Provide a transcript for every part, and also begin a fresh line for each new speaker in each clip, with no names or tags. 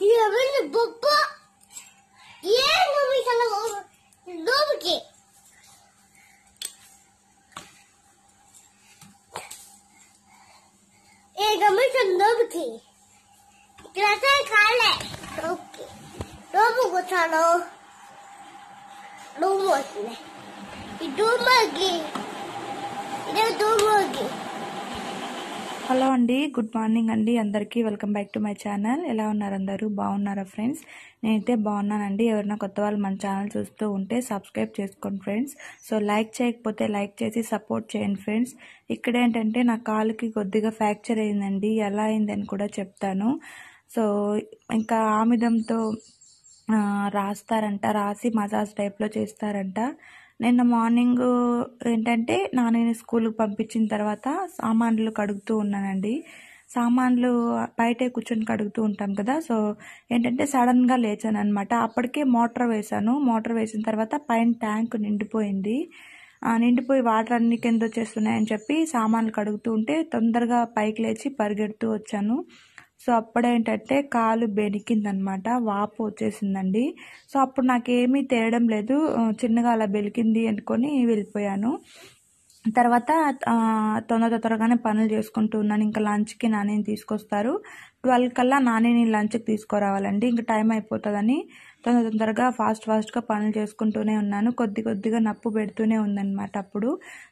Yarın baba yeni bir kanal olur ki. एक अमीशन लोग थी जैसे खा ले ओके लोग को चलो लोग मत ले इधर मत गई इधर दो मत गई హలో అండి గుడ్ మార్నింగ్ అండి అందరికీ welcome back to my channel ఎలా ఉన్నారు అందరూ బాగున్నారా ఫ్రెండ్స్ నేనైతే బాగున్నానండి ఎవరైనా కొత్త వాళ్ళు మన ఛానల్ చూస్తూ ఉంటే సబ్స్క్రైబ్ చేసుకోండి ఫ్రెండ్స్ సో లైక్ చేయకపోతే లైక్ చేసి సపోర్ట్ చేయండి ఫ్రెండ్స్ ఇక్కడ ఏంటంటే నా కాలుకి కొద్దిగా ఫ్రాక్చర్ అయిందండి ఎలా అయిందని కూడా చెప్తాను సో ఇంకా ఆమిదంతో రాస్తారంట రాసి మసాజ్ టైప్లో చేస్తారంట నిన్న మార్నింగ్ ఏంటంటే నాన్నని స్కూల్కి పంపించిన తర్వాత సామాన్లు కడుగుతూ ఉన్నానండి సామాన్లు బయటే కూర్చొని కడుగుతూ ఉంటాం కదా సో ఏంటంటే సడన్గా లేచాను అనమాట అప్పటికే మోటార్ వేశాను మోటార్ వేసిన తర్వాత పైన ట్యాంక్ నిండిపోయింది నిండిపోయి వాటర్ అన్ని కింద వచ్చేస్తున్నాయని చెప్పి సామాన్లు కడుగుతూ ఉంటే తొందరగా పైకి లేచి పరిగెడుతూ వచ్చాను సో అప్పుడేంటంటే కాలు బెనికిందనమాట వాపు వచ్చేసిందండి సో అప్పుడు నాకేమీ తేయడం లేదు చిన్నగా అలా బెలికింది అనుకొని వెళ్ళిపోయాను తర్వాత తొందర తొందరగానే పనులు చేసుకుంటూ ఉన్నాను ఇంకా లంచ్కి నానేని తీసుకొస్తారు ట్వెల్వ్ కల్లా నానేని లంచ్కి తీసుకురావాలండి ఇంకా టైం అయిపోతుందని తొందర తొందరగా ఫాస్ట్ ఫాస్ట్గా పనులు చేసుకుంటూనే ఉన్నాను కొద్ది కొద్దిగా నప్పు పెడుతూనే ఉందన్నమాట అప్పుడు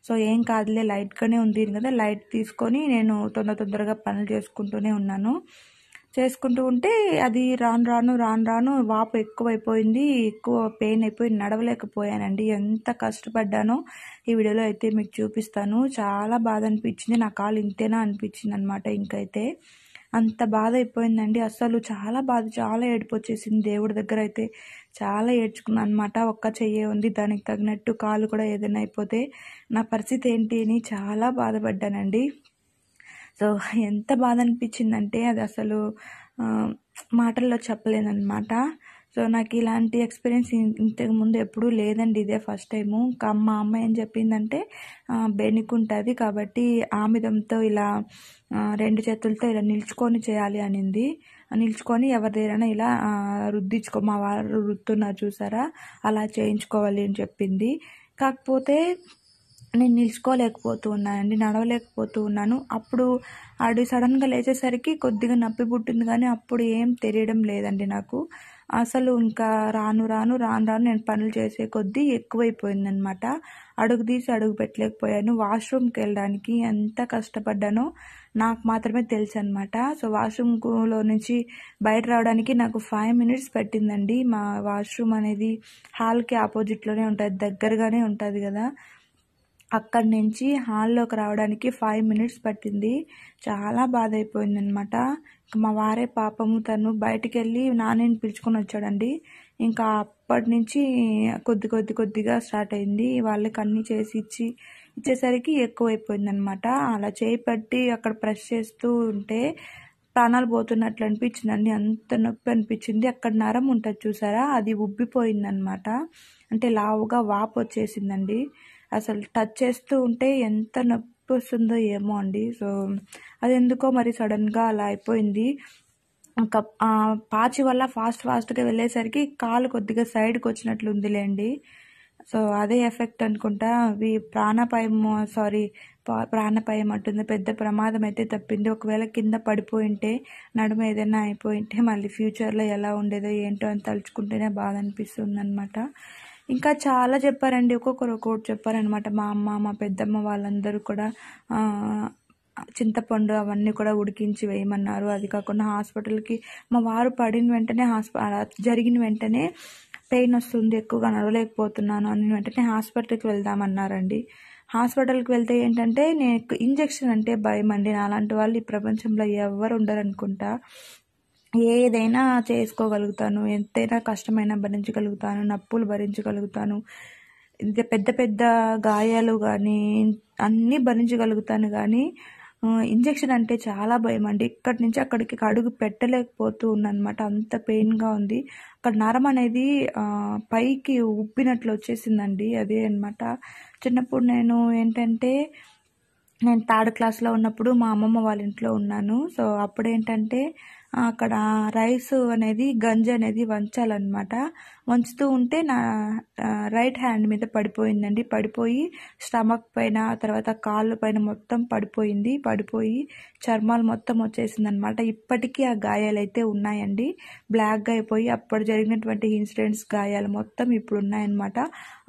సో ఏం కాదులే లైట్గానే ఉంది కదా లైట్ తీసుకొని నేను తొందర తొందరగా పనులు చేసుకుంటూనే ఉన్నాను చేసుకుంటూ ఉంటే అది రాను రాను రాను రాను వాపు ఎక్కువైపోయింది ఎక్కువ పెయిన్ అయిపోయి నడవలేకపోయానండి ఎంత కష్టపడ్డానో ఈ వీడియోలో అయితే మీకు చూపిస్తాను చాలా బాధ అనిపించింది నా కాలు ఇంతేనా అనిపించింది అనమాట ఇంకైతే అంత బాధ అయిపోయిందండి అసలు చాలా బాధ చాలా ఏడుపు వచ్చేసింది దేవుడి దగ్గర అయితే చాలా ఏడ్చుకున్నాను అనమాట ఒక్క చెయ్యే ఉంది దానికి తగినట్టు కాలు కూడా ఏదైనా అయిపోతే నా పరిస్థితి ఏంటి అని చాలా బాధపడ్డానండి సో ఎంత బాధ అనిపించిందంటే అది అసలు మాటల్లో చెప్పలేనమాట సో నాకు ఇలాంటి ఎక్స్పీరియన్స్ ఇంతకు ముందు ఎప్పుడూ లేదండి ఇదే ఫస్ట్ టైము మా అమ్మ ఏం చెప్పిందంటే ఉంటుంది కాబట్టి ఆమిదంతో ఇలా రెండు చేతులతో ఇలా నిల్చుకొని చేయాలి అనింది నిల్చుకొని ఎవరిదైనా ఇలా రుద్దించుకో మా వారు రుద్దున్నారు చూసారా అలా చేయించుకోవాలి అని చెప్పింది కాకపోతే నేను నిల్చుకోలేకపోతూ ఉన్నానండి నడవలేకపోతూ ఉన్నాను అప్పుడు ఆడు సడన్గా లేచేసరికి కొద్దిగా నొప్పి పుట్టింది కానీ అప్పుడు ఏం తెలియడం లేదండి నాకు అసలు ఇంకా రాను రాను రాను రాను నేను పనులు చేసే కొద్దీ ఎక్కువైపోయింది అనమాట అడుగు తీసి అడుగు పెట్టలేకపోయాను వాష్రూమ్కి వెళ్ళడానికి ఎంత కష్టపడ్డానో నాకు మాత్రమే తెలుసు అనమాట సో వాష్రూమ్లో నుంచి బయట రావడానికి నాకు ఫైవ్ మినిట్స్ పెట్టిందండి మా వాష్రూమ్ అనేది హాల్కి ఆపోజిట్లోనే ఉంటుంది దగ్గరగానే ఉంటుంది కదా అక్కడి నుంచి హాల్లోకి రావడానికి ఫైవ్ మినిట్స్ పట్టింది చాలా బాధ అయిపోయింది అనమాట మా వారే పాపము తను బయటికి వెళ్ళి నాన్నని పిలుచుకొని వచ్చాడండి ఇంకా అప్పటి నుంచి కొద్ది కొద్ది కొద్దిగా స్టార్ట్ అయింది వాళ్ళకి అన్నీ చేసి ఇచ్చి ఇచ్చేసరికి ఎక్కువైపోయింది అనమాట అలా చేయి పట్టి అక్కడ ప్రెస్ చేస్తూ ఉంటే ప్రాణాలు పోతున్నట్లు అనిపించిందండి అంత నొప్పి అనిపించింది అక్కడ నరం ఉంటుంది చూసారా అది ఉబ్బిపోయిందనమాట అంటే లావుగా వాపు వచ్చేసిందండి అసలు టచ్ చేస్తూ ఉంటే ఎంత నొప్పి వస్తుందో ఏమో అండి సో అది ఎందుకో మరి సడన్గా అలా అయిపోయింది పాచి వల్ల ఫాస్ట్ ఫాస్ట్గా వెళ్ళేసరికి కాలు కొద్దిగా సైడ్కి వచ్చినట్లుందిలేండి సో అదే ఎఫెక్ట్ అనుకుంటా అవి ప్రాణపాయం సారీ ప్రాణపాయం అంటుంది పెద్ద ప్రమాదం అయితే తప్పింది ఒకవేళ కింద పడిపోయింటే నడుమ ఏదైనా అయిపోయింటే మళ్ళీ ఫ్యూచర్లో ఎలా ఉండేదో ఏంటో అని తలుచుకుంటేనే బాధ అనిపిస్తుంది అనమాట ఇంకా చాలా చెప్పారండి ఒక్కొక్కరు ఒక్కొక్కటి చెప్పారనమాట మా అమ్మ మా పెద్దమ్మ వాళ్ళందరూ కూడా చింతపండు అవన్నీ కూడా ఉడికించి వేయమన్నారు అది కాకుండా హాస్పిటల్కి మా వారు పడిన వెంటనే హాస్ప జరిగిన వెంటనే పెయిన్ వస్తుంది ఎక్కువగా నడవలేకపోతున్నాను అని వెంటనే హాస్పిటల్కి వెళ్దామన్నారండి హాస్పిటల్కి వెళ్తే ఏంటంటే నేను ఇంజెక్షన్ అంటే భయం అండి నాలాంటి వాళ్ళు ఈ ప్రపంచంలో ఎవరు ఉండరు అనుకుంటా ఏదైనా చేసుకోగలుగుతాను ఎంతైనా కష్టమైనా భరించగలుగుతాను నప్పులు భరించగలుగుతాను ఇంత పెద్ద పెద్ద గాయాలు కానీ అన్నీ భరించగలుగుతాను కానీ ఇంజెక్షన్ అంటే చాలా భయం అండి ఇక్కడి నుంచి అక్కడికి అడుగు పెట్టలేకపోతూ అనమాట అంత పెయిన్గా ఉంది అక్కడ నరం అనేది పైకి ఉబ్బినట్లు వచ్చేసిందండి అదే అనమాట చిన్నప్పుడు నేను ఏంటంటే నేను థర్డ్ క్లాస్లో ఉన్నప్పుడు మా అమ్మమ్మ వాళ్ళ ఇంట్లో ఉన్నాను సో అప్పుడు ఏంటంటే అక్కడ రైస్ అనేది గంజి అనేది వంచాలన్నమాట వంచుతూ ఉంటే నా రైట్ హ్యాండ్ మీద పడిపోయిందండి పడిపోయి స్టమక్ పైన తర్వాత కాళ్ళు పైన మొత్తం పడిపోయింది పడిపోయి చర్మాలు మొత్తం వచ్చేసింది అనమాట ఇప్పటికీ ఆ గాయాలు అయితే ఉన్నాయండి బ్లాక్గా అయిపోయి అప్పుడు జరిగినటువంటి ఇన్సిడెంట్స్ గాయాలు మొత్తం ఇప్పుడు ఉన్నాయన్నమాట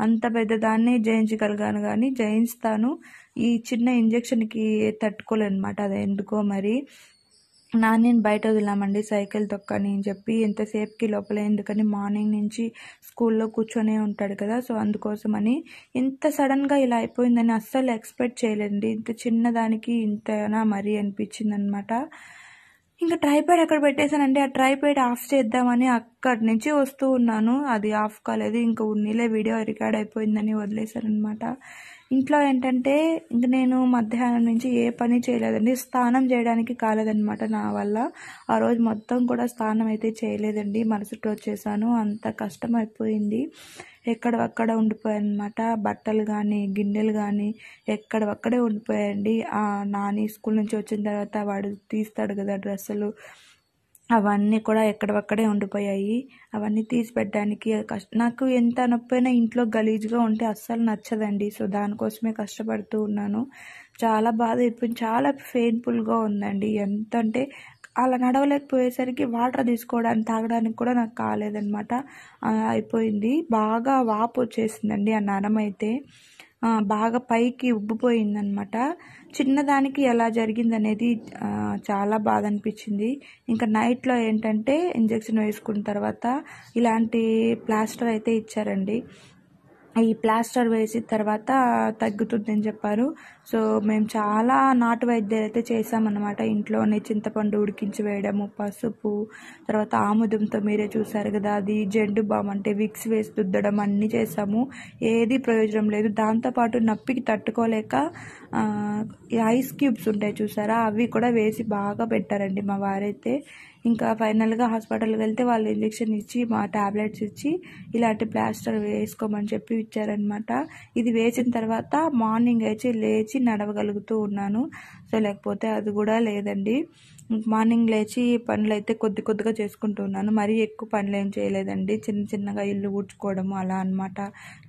అంత దాన్నే జయించగలిగాను కానీ జయించుతాను ఈ చిన్న ఇంజెక్షన్కి తట్టుకోలేనమాట అది ఎందుకో మరి నాన్నని బయట వదిలామండి సైకిల్ తొక్కని అని చెప్పి ఎంతసేపుకి లోపల ఎందుకని మార్నింగ్ నుంచి స్కూల్లో కూర్చొనే ఉంటాడు కదా సో అందుకోసమని ఇంత సడన్గా ఇలా అయిపోయిందని అస్సలు ఎక్స్పెక్ట్ చేయలేండి ఇంత చిన్నదానికి ఇంతనా మరీ అనిపించిందనమాట ఇంకా ట్రైపాడ్ ఎక్కడ పెట్టేశానంటే ఆ ట్రైపాడ్ ఆఫ్ చేద్దామని అక్కడి నుంచి వస్తూ ఉన్నాను అది ఆఫ్ కాలేదు ఇంకా ఉన్నీలే వీడియో రికార్డ్ అయిపోయిందని వదిలేశారనమాట ఇంట్లో ఏంటంటే ఇంక నేను మధ్యాహ్నం నుంచి ఏ పని చేయలేదండి స్నానం చేయడానికి కాలేదనమాట నా వల్ల ఆ రోజు మొత్తం కూడా స్నానం అయితే చేయలేదండి మరుసటి రోజు చేశాను అంత కష్టం అయిపోయింది అక్కడ ఉండిపోయాయి అనమాట బట్టలు కానీ గిన్నెలు కానీ ఎక్కడివక్కడే ఉండిపోయాయండి నాని స్కూల్ నుంచి వచ్చిన తర్వాత వాడు తీస్తాడు కదా డ్రెస్సులు అవన్నీ కూడా ఎక్కడవక్కడే ఉండిపోయాయి అవన్నీ తీసి పెట్టడానికి కష్ట నాకు ఎంత నొప్పైనా ఇంట్లో గలీజ్గా ఉంటే అస్సలు నచ్చదండి సో దానికోసమే కష్టపడుతూ ఉన్నాను చాలా బాధ అయిపోయింది చాలా పెయిన్ఫుల్గా ఉందండి ఎంత అంటే అలా నడవలేకపోయేసరికి వాటర్ తీసుకోవడానికి తాగడానికి కూడా నాకు కాలేదనమాట అయిపోయింది బాగా వాపు వచ్చేసిందండి ఆ నరం అయితే బాగా పైకి ఉబ్బిపోయిందనమాట చిన్నదానికి ఎలా జరిగింది అనేది చాలా బాధ అనిపించింది ఇంకా నైట్లో ఏంటంటే ఇంజెక్షన్ వేసుకున్న తర్వాత ఇలాంటి ప్లాస్టర్ అయితే ఇచ్చారండి ఈ ప్లాస్టర్ వేసిన తర్వాత తగ్గుతుందని చెప్పారు సో మేము చాలా నాటు వైద్యాలు అయితే చేసామన్నమాట ఇంట్లోనే చింతపండు ఉడికించి వేయడము పసుపు తర్వాత ఆముదంతో మీరే చూసారు కదా అది జెండు బామ్ అంటే విక్స్ వేసి దుద్దడం అన్నీ చేసాము ఏది ప్రయోజనం లేదు దాంతోపాటు నప్పికి తట్టుకోలేక ఐస్ క్యూబ్స్ ఉంటాయి చూసారా అవి కూడా వేసి బాగా పెట్టారండి మా వారైతే ఇంకా ఫైనల్గా హాస్పిటల్కి వెళ్తే వాళ్ళు ఇంజక్షన్ ఇచ్చి మా ట్యాబ్లెట్స్ ఇచ్చి ఇలాంటి ప్లాస్టర్ వేసుకోమని చెప్పి ఇచ్చారనమాట ఇది వేసిన తర్వాత మార్నింగ్ అయితే లేచి నడవగలుగుతూ ఉన్నాను సో లేకపోతే అది కూడా లేదండి మార్నింగ్ లేచి పనులు అయితే కొద్ది కొద్దిగా చేసుకుంటున్నాను మరీ ఎక్కువ పనులు ఏం చేయలేదండి చిన్న చిన్నగా ఇల్లు ఊడ్చుకోవడం అలా అనమాట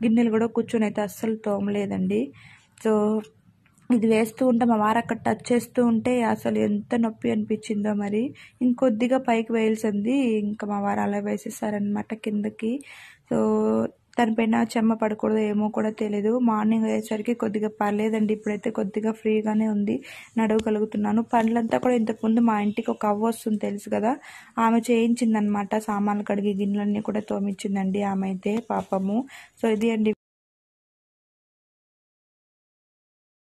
గిన్నెలు కూడా కూర్చొని అయితే అస్సలు తోమలేదండి సో ఇది వేస్తూ ఉంటే మా వారు అక్కడ టచ్ చేస్తూ ఉంటే అసలు ఎంత నొప్పి అనిపించిందో మరి ఇంకొద్దిగా పైకి వేయాల్సింది ఇంకా మా వారు అలా వేసేసారనమాట కిందకి సో దానిపైన చెమ్మ పడకూడదు ఏమో కూడా తెలియదు మార్నింగ్ అయ్యేసరికి కొద్దిగా పర్లేదండి ఇప్పుడైతే కొద్దిగా ఫ్రీగానే ఉంది నడవగలుగుతున్నాను పండ్లంతా కూడా ఇంతకుముందు మా ఇంటికి ఒక అవ్వ వస్తుంది తెలుసు కదా ఆమె చేయించిందనమాట సామాన్లు కడిగి గిన్నెలన్నీ కూడా తోమించిందండి ఆమె అయితే పాపము సో ఇది అండి